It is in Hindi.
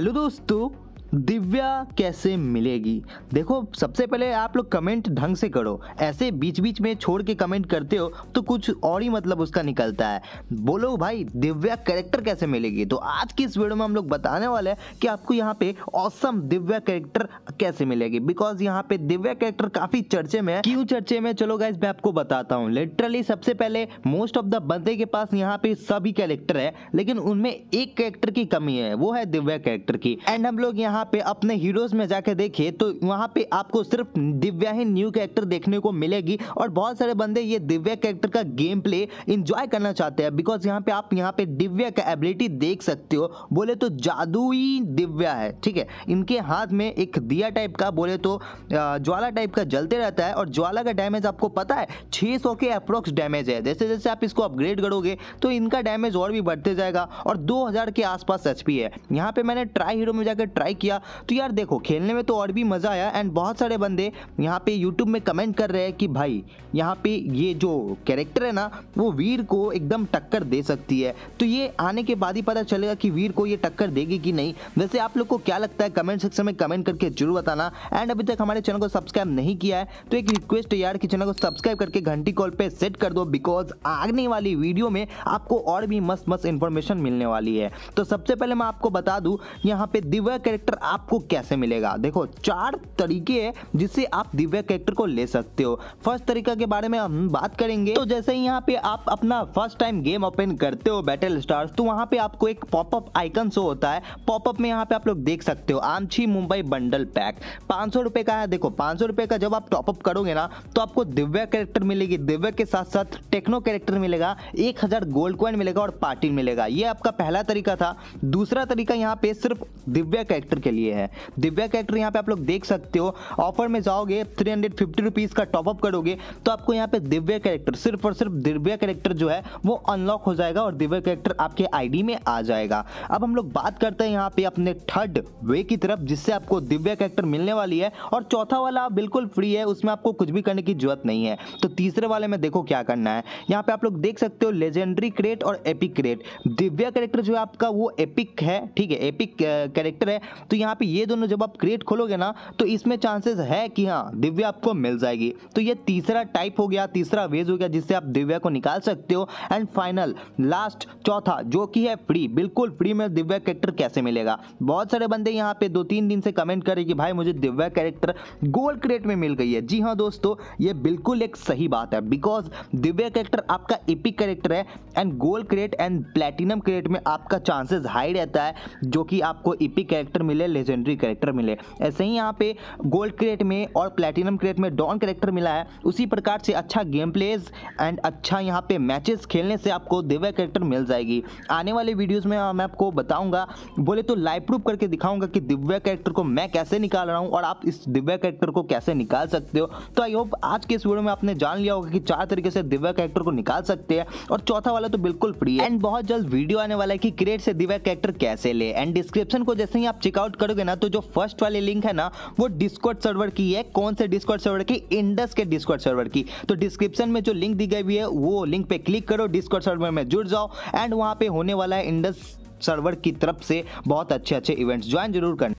हेलो दोस्तों दिव्या कैसे मिलेगी देखो सबसे पहले आप लोग कमेंट ढंग से करो ऐसे बीच बीच में छोड़ के कमेंट करते हो तो कुछ और ही मतलब उसका निकलता है बोलो भाई दिव्या कैरेक्टर कैसे मिलेगी तो आज की इस वीडियो में हम लोग बताने वाले हैं कि आपको यहाँ पे औसम दिव्या कैरेक्टर कैसे मिलेगी बिकॉज यहाँ पे दिव्या कैरेक्टर काफी चर्चे में है क्यों चर्चे में चलो गाइज मैं आपको बताता हूँ लिटरली सबसे पहले मोस्ट ऑफ द बंदे के पास यहाँ पे सभी कैरेक्टर है लेकिन उनमें एक कैरेक्टर की कमी है वो है दिव्या कैरेक्टर की एंड हम लोग यहाँ यहाँ पे अपने हीरोज में जाके देखे तो वहाँ पे आपको सिर्फ दिव्या ही न्यू कैरेक्टर देखने को मिलेगी और बहुत सारे बंदे ये दिव्या कैरेक्टर का गेम प्ले इंजॉय करना चाहते हैं बिकॉज यहाँ पे आप यहाँ पे दिव्या का एबिलिटी देख सकते हो बोले तो जादुई दिव्या है ठीक है इनके हाथ में एक दिया टाइप का बोले तो ज्वाला टाइप का जलते रहता है और ज्वाला का डैमेज आपको पता है सौ के अप्रोक्स डैमेज है जैसे जैसे आप इसको अपग्रेड करोगे तो इनका डैमेज और भी बढ़ते जाएगा और दो के आसपास एच है यहाँ पे मैंने ट्राई हीरो में जाकर ट्राई किया दिया तो यार देखो खेलने में तो और भी मज़ा आया एंड बहुत सारे बंदे यहाँ पे यूट्यूब में कमेंट कर रहे हैं कि भाई यहाँ पे ये जो कैरेक्टर है ना वो वीर को एकदम टक्कर दे सकती है तो ये आने के बाद ही पता चलेगा कि वीर को ये टक्कर देगी कि नहीं वैसे आप लोग को क्या लगता है कमेंट सेक्शन में कमेंट करके जरूर बताना एंड अभी तक हमारे चैनल को सब्सक्राइब नहीं किया है तो एक रिक्वेस्ट यार कि चैनल को सब्सक्राइब करके घंटी कॉल पर सेट कर दो बिकॉज आगने वाली वीडियो में आपको और भी मस्त मस्त इन्फॉर्मेशन मिलने वाली है तो सबसे पहले मैं आपको बता दूँ यहाँ पे दिव्या कैरेक्टर आपको कैसे मिलेगा देखो चार तरीके हैं जिससे आप दिव्य कैरेक्टर को ले सकते हो फर्स्ट तरीका के बारे में हम बात करेंगे तो जैसे ही यहाँ पे आप अपना फर्स्ट टाइम गेम ओपन करते हो बैटल स्टार्स तो वहाँ पे आपको एक पॉपअप आइकन शो होता है पॉपअप में यहाँ पे आप लोग देख सकते हो आमछी मुंबई बंडल पैक पाँच का है देखो पाँच का जब आप टॉपअप करोगे ना तो आपको दिव्य कैरेक्टर मिलेगी दिव्य के साथ साथ टेक्नो कैरेक्टर मिलेगा एक गोल्ड कॉइन मिलेगा और पार्टी मिलेगा ये आपका पहला तरीका था दूसरा तरीका यहाँ पे सिर्फ दिव्या कैरेक्टर के के लिए है दिव्या कैरेक्टर यहाँ पे आप लोग देख सकते हो ऑफर में जाओगे थ्री हंड्रेड फिफ्टी रुपीज़ का टॉपअप करोगे तो आपको यहाँ पे दिव्या कैरेक्टर सिर्फ और सिर्फ दिव्या कैरेक्टर जो है वो अनलॉक हो जाएगा और दिव्या कैरेक्टर आपके आईडी में आ जाएगा अब हम लोग बात करते हैं यहाँ पे अपने थर्ड वे की तरफ जिससे आपको दिव्या कैरेक्टर मिलने वाली है और चौथा वाला बिल्कुल फ्री है उसमें आपको कुछ भी करने की जरूरत नहीं है तो तीसरे वाले में देखो क्या करना है यहाँ पे आप लोग देख सकते हो लेजेंडरी क्रेट और एपिक क्रेट दिव्या कैरेक्टर जो है आपका वो एपिक है ठीक है एपिक कैरेक्टर है तो यहाँ पे ये दोनों जब आप क्रिएट खोलोगे ना तो इसमें चांसेस है कि हाँ दिव्या आपको मिल जाएगी तो ये तीसरा टाइप हो गया तीसरा वेज हो गया जिससे आप दिव्या को निकाल सकते हो एंड फाइनल लास्ट चौथा जो कि है फ्री बिल्कुल फ्री में दिव्या कैरेक्टर कैसे मिलेगा बहुत सारे बंदे यहाँ पे दो तीन दिन से कमेंट करे कि भाई मुझे दिव्या कैरेक्टर गोल क्रेट में मिल गई है जी हाँ दोस्तों ये बिल्कुल एक सही बात है बिकॉज दिव्या कैरेक्टर आपका एपिक कैरेक्टर है and gold crate and platinum crate में आपका चांसेस हाई रहता है जो कि आपको एपिक कैरेक्टर मिले लेजेंडरी करेक्टर मिले ऐसे ही यहाँ पे गोल्ड क्रेट में और प्लेटिनम क्रेट में डॉन करेक्टर मिला है उसी प्रकार से अच्छा गेम प्लेज एंड अच्छा यहाँ पे मैचेस खेलने से आपको दिव्या करेक्टर मिल जाएगी आने वाले वीडियोस में मैं आपको बताऊंगा बोले तो लाइव प्रूफ करके दिखाऊंगा कि दिव्या करेक्टर को मैं कैसे निकाल रहा हूँ और आप इस दिव्या करेक्टर को कैसे निकाल सकते हो तो आई होप आज के इस वीडियो में आपने जान लिया होगा कि चार तरीके से दिव्या करेक्टर को निकाल सकते हैं और चौथा वाला तो बिल्कुल फ्री है एंड बहुत जल्द वीडियो आने वाला है कि क्रिएट से दिव्या करेक्टर कैसे ले एंड डिस्क्रिप्शन को जैसे ही आप चेकआउट आउट करोगे ना तो जो फर्स्ट वाली लिंक है ना वो डिस्कॉर्ड सर्वर की है कौन से डिस्कॉर्ड सर्वर की इंडस के डिस्कॉर्ड सर्वर की तो डिस्क्रिप्शन में जो लिंक दी गई हुई है वो लिंक पे क्लिक करो डिस्कॉर्ड सर्वर में जुड़ जाओ एंड वहां पे होने वाला है इंडस सर्वर की तरफ से बहुत अच्छे अच्छे इवेंट्स ज्वाइन जरूर करना